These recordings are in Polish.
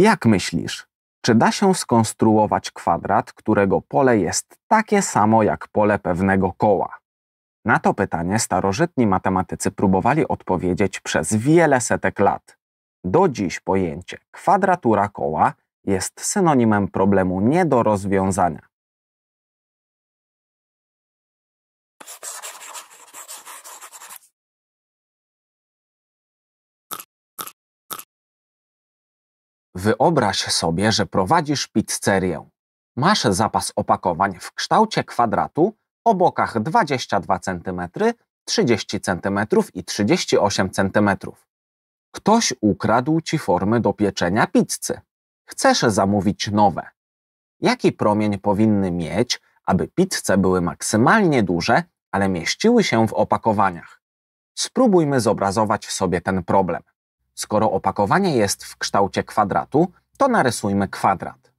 Jak myślisz, czy da się skonstruować kwadrat, którego pole jest takie samo jak pole pewnego koła? Na to pytanie starożytni matematycy próbowali odpowiedzieć przez wiele setek lat. Do dziś pojęcie kwadratura koła jest synonimem problemu nie do rozwiązania. Wyobraź sobie, że prowadzisz pizzerię. Masz zapas opakowań w kształcie kwadratu o bokach 22 cm, 30 cm i 38 cm. Ktoś ukradł ci formy do pieczenia pizzy. Chcesz zamówić nowe. Jaki promień powinny mieć, aby pizze były maksymalnie duże, ale mieściły się w opakowaniach? Spróbujmy zobrazować sobie ten problem. Skoro opakowanie jest w kształcie kwadratu, to narysujmy kwadrat.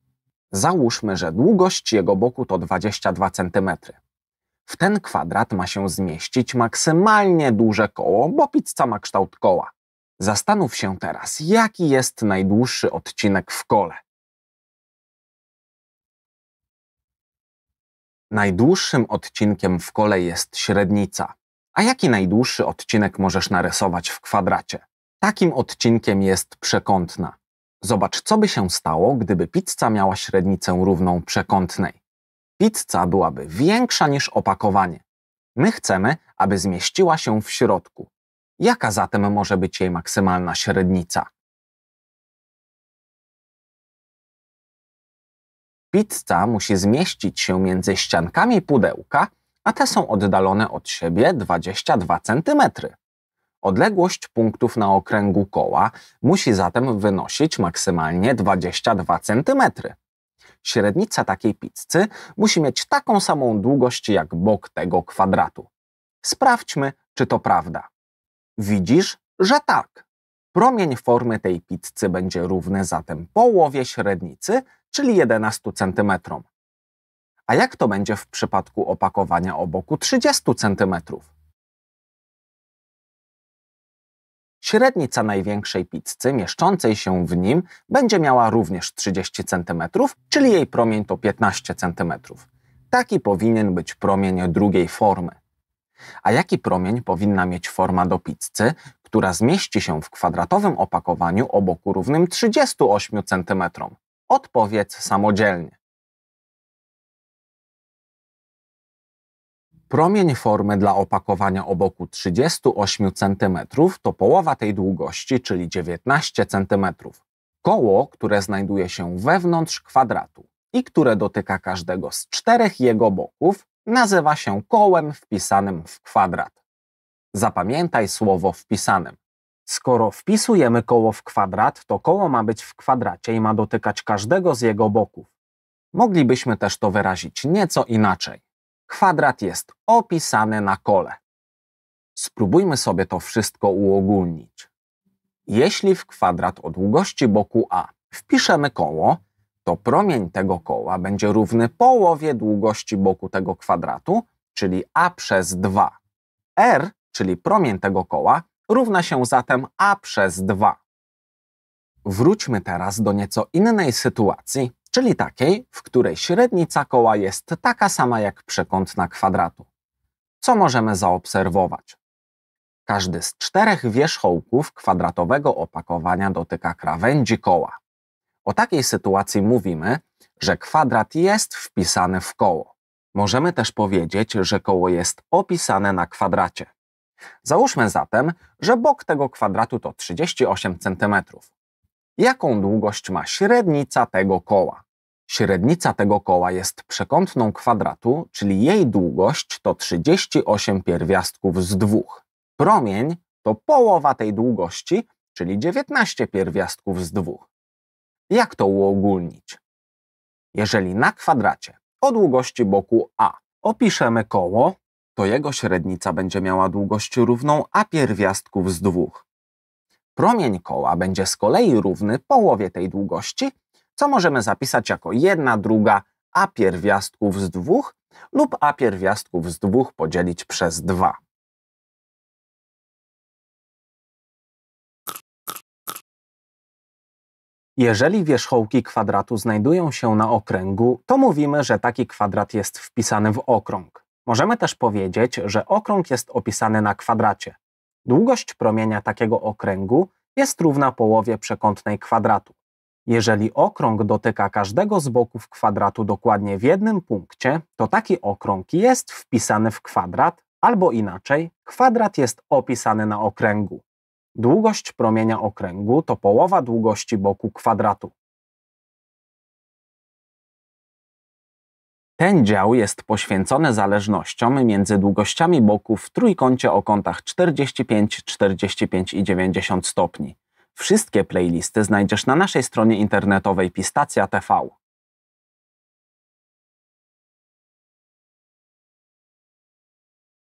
Załóżmy, że długość jego boku to 22 cm. W ten kwadrat ma się zmieścić maksymalnie duże koło, bo pizza ma kształt koła. Zastanów się teraz, jaki jest najdłuższy odcinek w kole. Najdłuższym odcinkiem w kole jest średnica. A jaki najdłuższy odcinek możesz narysować w kwadracie? Takim odcinkiem jest przekątna. Zobacz, co by się stało, gdyby pizza miała średnicę równą przekątnej. Pizza byłaby większa niż opakowanie. My chcemy, aby zmieściła się w środku. Jaka zatem może być jej maksymalna średnica? Pizza musi zmieścić się między ściankami pudełka, a te są oddalone od siebie 22 cm. Odległość punktów na okręgu koła musi zatem wynosić maksymalnie 22 cm. Średnica takiej pizzy musi mieć taką samą długość jak bok tego kwadratu. Sprawdźmy, czy to prawda. Widzisz, że tak. Promień formy tej pizzy będzie równy zatem połowie średnicy, czyli 11 cm. A jak to będzie w przypadku opakowania o boku 30 cm? Średnica największej pizzy mieszczącej się w nim będzie miała również 30 cm, czyli jej promień to 15 cm. Taki powinien być promień drugiej formy. A jaki promień powinna mieć forma do pizzy, która zmieści się w kwadratowym opakowaniu o boku równym 38 cm? Odpowiedz samodzielnie. Promień formy dla opakowania o boku 38 cm to połowa tej długości, czyli 19 cm. Koło, które znajduje się wewnątrz kwadratu i które dotyka każdego z czterech jego boków, nazywa się kołem wpisanym w kwadrat. Zapamiętaj słowo wpisanym. Skoro wpisujemy koło w kwadrat, to koło ma być w kwadracie i ma dotykać każdego z jego boków. Moglibyśmy też to wyrazić nieco inaczej kwadrat jest opisany na kole. Spróbujmy sobie to wszystko uogólnić. Jeśli w kwadrat o długości boku A wpiszemy koło, to promień tego koła będzie równy połowie długości boku tego kwadratu, czyli A przez 2. R, czyli promień tego koła, równa się zatem A przez 2. Wróćmy teraz do nieco innej sytuacji, czyli takiej, w której średnica koła jest taka sama jak przekątna kwadratu. Co możemy zaobserwować? Każdy z czterech wierzchołków kwadratowego opakowania dotyka krawędzi koła. O takiej sytuacji mówimy, że kwadrat jest wpisany w koło. Możemy też powiedzieć, że koło jest opisane na kwadracie. Załóżmy zatem, że bok tego kwadratu to 38 cm, jaką długość ma średnica tego koła. Średnica tego koła jest przekątną kwadratu, czyli jej długość to 38 pierwiastków z dwóch. Promień to połowa tej długości, czyli 19 pierwiastków z dwóch. Jak to uogólnić? Jeżeli na kwadracie o długości boku A opiszemy koło, to jego średnica będzie miała długość równą A pierwiastków z dwóch. Promień koła będzie z kolei równy połowie tej długości, co możemy zapisać jako 1 druga a pierwiastków z 2 lub a pierwiastków z 2 podzielić przez 2. Jeżeli wierzchołki kwadratu znajdują się na okręgu, to mówimy, że taki kwadrat jest wpisany w okrąg. Możemy też powiedzieć, że okrąg jest opisany na kwadracie. Długość promienia takiego okręgu jest równa połowie przekątnej kwadratu. Jeżeli okrąg dotyka każdego z boków kwadratu dokładnie w jednym punkcie, to taki okrąg jest wpisany w kwadrat, albo inaczej, kwadrat jest opisany na okręgu. Długość promienia okręgu to połowa długości boku kwadratu. Ten dział jest poświęcony zależnościom między długościami boków w trójkącie o kątach 45, 45 i 90 stopni. Wszystkie playlisty znajdziesz na naszej stronie internetowej Pistacja TV.